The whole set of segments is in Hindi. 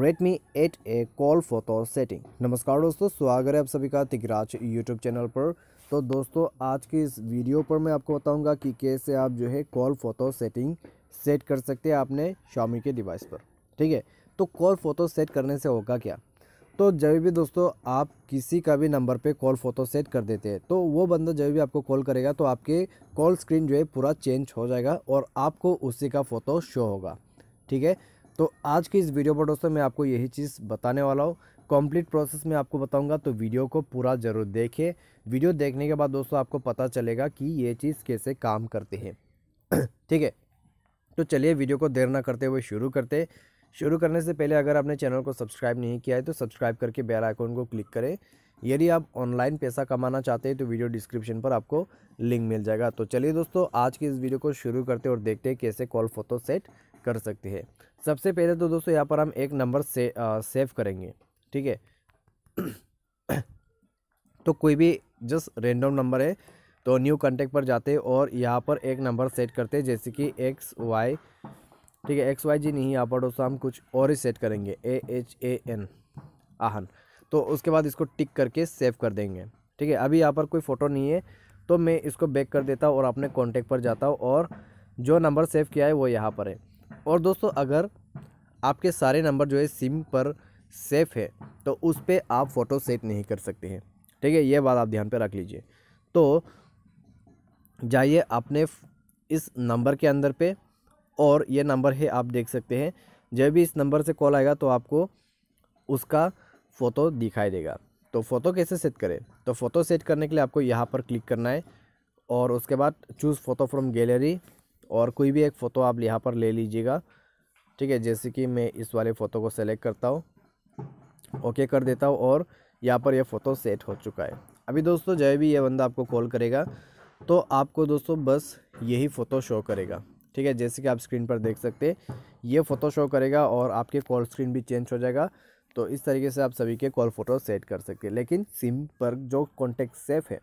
Redmi 8A call photo setting नमस्कार दोस्तों स्वागत है आप सभी का तिगराज यूट्यूब चैनल पर तो दोस्तों आज की इस वीडियो पर मैं आपको बताऊंगा कि कैसे आप जो है कॉल फोटो सेटिंग सेट कर सकते हैं आपने शामी के डिवाइस पर ठीक है तो कॉल फोटो सेट करने से होगा क्या तो जब भी दोस्तों आप किसी का भी नंबर पे कॉल फ़ोटो सेट कर देते हैं तो वो बंदा जब भी आपको कॉल करेगा तो आपके कॉल स्क्रीन जो है पूरा चेंज हो जाएगा और आपको उसी का फ़ोटो शो होगा ठीक है तो आज की इस वीडियो पर दोस्तों मैं आपको यही चीज़ बताने वाला हूँ कंप्लीट प्रोसेस में आपको बताऊंगा तो वीडियो को पूरा ज़रूर देखें वीडियो देखने के बाद दोस्तों आपको पता चलेगा कि ये चीज़ कैसे काम करते हैं ठीक है तो चलिए वीडियो को देर ना करते हुए शुरू करते शुरू करने से पहले अगर आपने चैनल को सब्सक्राइब नहीं किया है तो सब्सक्राइब करके बेल आइकॉन को क्लिक करें यदि आप ऑनलाइन पैसा कमाना चाहते हैं तो वीडियो डिस्क्रिप्शन पर आपको लिंक मिल जाएगा तो चलिए दोस्तों आज की इस वीडियो को शुरू करते और देखते हैं कैसे कॉल फोटो सेट कर सकते हैं सबसे पहले तो दोस्तों यहाँ पर हम एक नंबर से आ, सेव करेंगे ठीक है तो कोई भी जस्ट रेंडम नंबर है तो न्यू कॉन्टेक्ट पर जाते और यहाँ पर एक नंबर सेट करते जैसे कि एक्स वाई ठीक है एक्स वाई जी नहीं यहाँ पर दोस्तों हम कुछ और ही सेट करेंगे ए एच ए एन आहन तो उसके बाद इसको टिक करके सेव कर देंगे ठीक है अभी यहाँ पर कोई फ़ोटो नहीं है तो मैं इसको बैक कर देता हूँ और अपने कॉन्टेक्ट पर जाता हूँ और जो नंबर सेव किया है वो यहाँ पर है और दोस्तों अगर आपके सारे नंबर जो है सिम पर सेफ़ है तो उस पर आप फ़ोटो सेट नहीं कर सकते हैं ठीक है ये बात आप ध्यान पर रख लीजिए तो जाइए अपने इस नंबर के अंदर पे और ये नंबर है आप देख सकते हैं जब भी इस नंबर से कॉल आएगा तो आपको उसका फ़ोटो दिखाई देगा तो फ़ोटो कैसे सेट करें तो फ़ोटो सेट करने के लिए आपको यहाँ पर क्लिक करना है और उसके बाद चूज़ फ़ोटो फ्रॉम गैलरी और कोई भी एक फ़ोटो आप यहाँ पर ले लीजिएगा ठीक है जैसे कि मैं इस वाले फ़ोटो को सेलेक्ट करता हूँ ओके कर देता हूँ और यहाँ पर यह फ़ोटो सेट हो चुका है अभी दोस्तों जब भी यह बंदा आपको कॉल करेगा तो आपको दोस्तों बस यही फ़ोटो शो करेगा ठीक है जैसे कि आप स्क्रीन पर देख सकते ये फ़ोटो शो करेगा और आपके कॉल स्क्रीन भी चेंज हो जाएगा तो इस तरीके से आप सभी के कॉल फ़ोटो सेट कर सकते हैं लेकिन सिम पर जो कॉन्टेक्ट सेफ है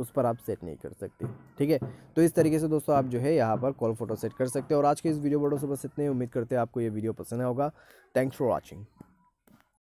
उस पर आप सेट नहीं कर सकते ठीक है तो इस तरीके से दोस्तों आप जो है यहाँ पर कॉल फोटो सेट कर सकते हो और आज के इस वीडियो बड़ों से बस इतने उम्मीद करते हैं आपको ये वीडियो पसंद आएगा थैंक्स फॉर वॉचिंग